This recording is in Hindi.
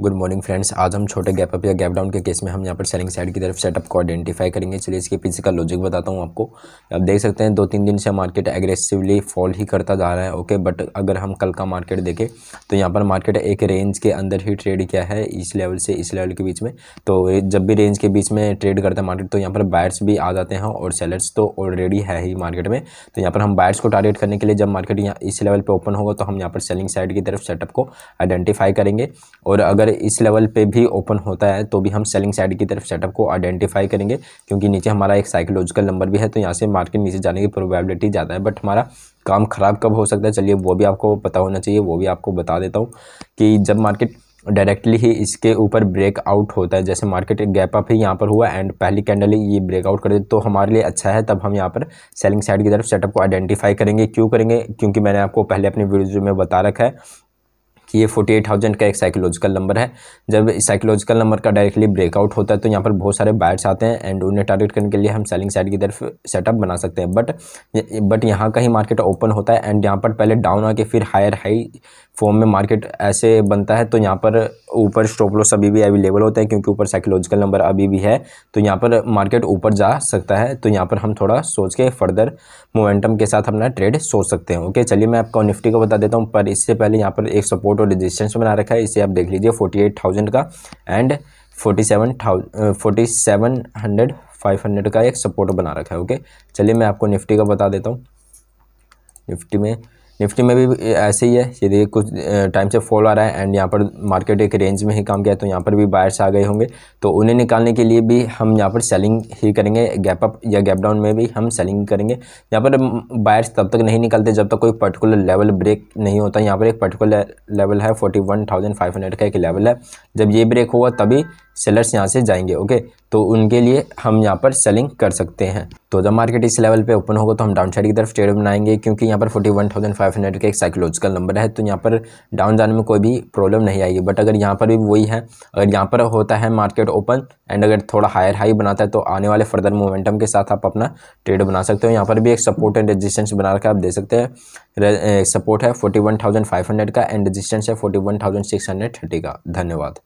गुड मॉर्निंग फ्रेंड्स आज हम छोटे गैप अप या गैप डाउन के केस में हम यहाँ पर सेलिंग साइड की तरफ सेटअप को आइडेंटिफाई करेंगे चलिए इसके पीछे का लॉजिक बताता हूँ आपको आप देख सकते हैं दो तीन दिन से मार्केट एग्रेसिवली फॉल ही करता जा रहा है ओके बट अगर हम कल का मार्केट देखें तो यहाँ पर मार्केट एक रेंज के अंदर ही ट्रेड किया है इस लेवल से इस लेवल के बीच में तो जब भी रेंज के बीच में ट्रेड करता है मार्केट तो यहाँ पर बायर्स भी आ जाते हैं और सेलर्स तो ऑलरेडी है ही मार्केट में तो यहाँ पर हम बायर्स को टारगेट करने के लिए जब मार्केट यहाँ इस लेवल पर ओपन होगा तो हम यहाँ पर सेलिंग साइड की तरफ सेटअप को आइडेंटिफाई करेंगे और अगर अगर इस लेवल पे भी ओपन होता है तो भी हम सेलिंग साइड की तरफ सेटअप को आइडेंटिफाई करेंगे क्योंकि नीचे हमारा एक साइकोलॉजिकल नंबर भी है तो यहाँ से मार्केट नीचे जाने की प्रोबेबिलिटी ज़्यादा है बट हमारा काम ख़राब कब हो सकता है चलिए वो भी आपको पता होना चाहिए वो भी आपको बता देता हूँ कि जब मार्केट डायरेक्टली ही इसके ऊपर ब्रेकआउट होता है जैसे मार्केट एक गैप अप ही यहाँ पर हुआ एंड पहली कैंडल ही ये ब्रेकआउट कर दे तो हमारे लिए अच्छा है तब हम यहाँ पर सेलिंग साइड की तरफ सेटअप को आइडेंटिफाई करेंगे क्यों करेंगे क्योंकि मैंने आपको पहले अपने वीडियो में बता रखा है कि ये फोर्टी एट थाउजेंड का एक साइकोलॉजिकल नंबर है जब साइकोलॉजिकल नंबर का डायरेक्टली ब्रेकआउट होता है तो यहाँ पर बहुत सारे बायर्स आते हैं एंड उन्हें टारगेट करने के लिए हम सेलिंग साइड की तरफ सेटअप बना सकते हैं बट बट यहाँ का ही मार्केट ओपन होता है एंड यहाँ पर पहले डाउन आके फिर हायर हाई फॉर्म में मार्केट ऐसे बनता है तो यहाँ पर ऊपर स्टॉप लॉस अभी भी अवेलेबल होते हैं क्योंकि ऊपर साइकोलॉजिकल नंबर अभी भी है तो यहाँ पर मार्केट ऊपर जा सकता है तो यहाँ पर हम थोड़ा सोच के फर्दर मोमेंटम के साथ अपना ट्रेड सोच सकते हैं ओके चलिए मैं आपको निफ्टी का बता देता हूँ पर इससे पहले यहाँ पर एक सपोर्ट और रजिस्टेंस बना रखा है इसे आप देख लीजिए फोर्टी एट थाउजेंड का and forty seven thousand forty seven hundred five hundred का एक सपोर्ट बना रखा है ओके चलिए मैं आपको निफ्टी का बता देता हूँ निफ्टी में निफ्टी में भी ऐसे ही है ये देखिए कुछ टाइम से फॉल आ रहा है एंड यहाँ पर मार्केट एक रेंज में ही काम किया तो यहाँ पर भी बायर्स आ गए होंगे तो उन्हें निकालने के लिए भी हम यहाँ पर सेलिंग ही करेंगे गैप अप या गैप डाउन में भी हम सेलिंग करेंगे यहाँ पर बायर्स तब तक नहीं निकलते जब तक कोई पर्टिकुलर लेवल ब्रेक नहीं होता यहाँ पर एक पर्टिकुलर लेवल है फोर्टी का एक लेवल है जब ये ब्रेक होगा तभी सेलर्स यहाँ से जाएंगे ओके तो उनके लिए हम यहाँ पर सेलिंग कर सकते हैं तो जब मार्केट इस लेवल पे ओपन होगा तो हम डाउन साइड की तरफ ट्रेड बनाएंगे क्योंकि यहाँ पर 41,500 का एक साइकोलॉजिकल नंबर है तो यहाँ पर डाउन जाने में कोई भी प्रॉब्लम नहीं आएगी बट अगर यहाँ पर भी वही है अगर यहाँ पर होता है मार्केट ओपन एंड अगर थोड़ा हायर हाई बनाता है तो आने वाले फर्दर मोमेंटम के साथ आप अपना ट्रेड बना सकते हो यहाँ पर भी एक सपोर्ट एंड रजिस्टेंस बना रखा है आप दे सकते हैं सपोर्ट है हंड्रेड का एंड रजिस्टेंस है थर्टी का धन्यवाद